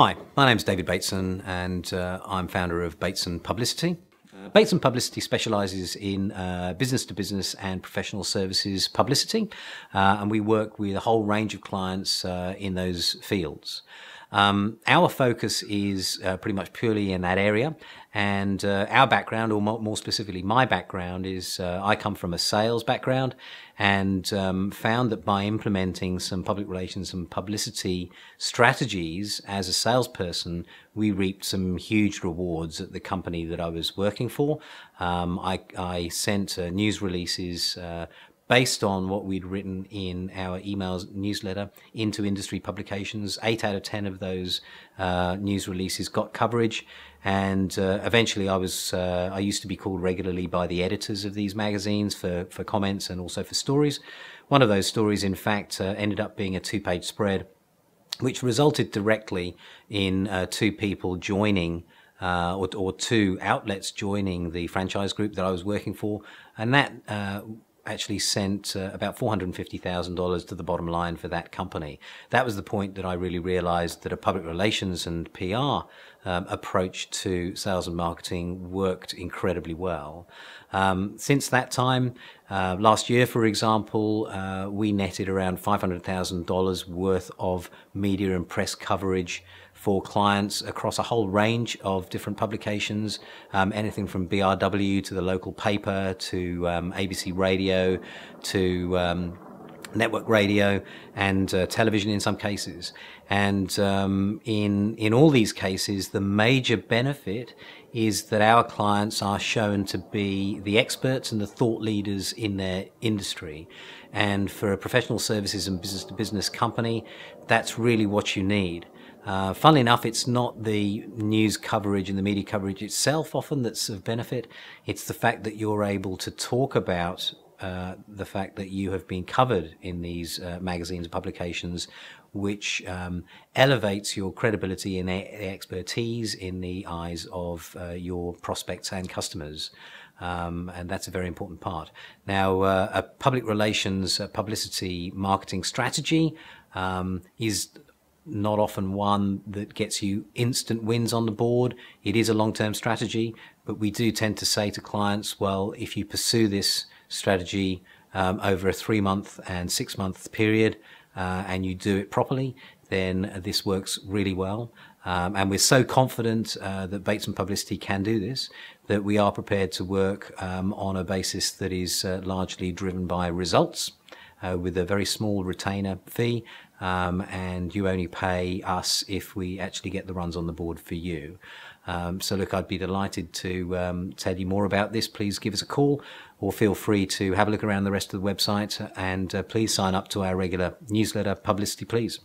Hi, my name's David Bateson and uh, I'm founder of Bateson Publicity. Uh, Bateson Publicity specialises in business-to-business uh, -business and professional services publicity uh, and we work with a whole range of clients uh, in those fields. Um, our focus is uh, pretty much purely in that area, and uh, our background, or more specifically, my background, is uh, I come from a sales background and um, found that by implementing some public relations and publicity strategies as a salesperson, we reaped some huge rewards at the company that I was working for. Um, I, I, sent uh, news releases uh, based on what we'd written in our emails newsletter into industry publications. Eight out of 10 of those uh, news releases got coverage. And uh, eventually I was, uh, I used to be called regularly by the editors of these magazines for, for comments and also for stories. One of those stories, in fact, uh, ended up being a two page spread, which resulted directly in uh, two people joining uh, or, or, two outlets joining the franchise group that I was working for, and that uh, actually sent uh, about $450,000 to the bottom line for that company. That was the point that I really realized that a public relations and PR um, approach to sales and marketing worked incredibly well. Um, since that time, uh, last year, for example, uh, we netted around $500,000 worth of media and press coverage for clients across a whole range of different publications, um, anything from BRW to the local paper to um, ABC Radio to um, network radio and uh, television in some cases. And um, in in all these cases, the major benefit is that our clients are shown to be the experts and the thought leaders in their industry. And for a professional services and business to business company, that's really what you need. Uh, funnily enough, it's not the news coverage and the media coverage itself often that's of benefit. It's the fact that you're able to talk about uh, the fact that you have been covered in these uh, magazines and publications, which um, elevates your credibility and a- expertise in the eyes of uh, your prospects and customers. Um, and that's a very important part. Now, uh, a public relations uh, publicity marketing strategy um, is not often one that gets you instant wins on the board. It is a long term strategy, but we do tend to say to clients, well, if you pursue this strategy um, over a three month and six month period uh, and you do it properly, then this works really well. Um, and we're so confident uh, that Bates and Publicity can do this that we are prepared to work um, on a basis that is uh, largely driven by results uh, with a very small retainer fee, um, and you only pay us if we actually get the runs on the board for you. Um, so, look, I'd be delighted to um, tell you more about this. Please give us a call or feel free to have a look around the rest of the website and uh, please sign up to our regular newsletter, Publicity Please.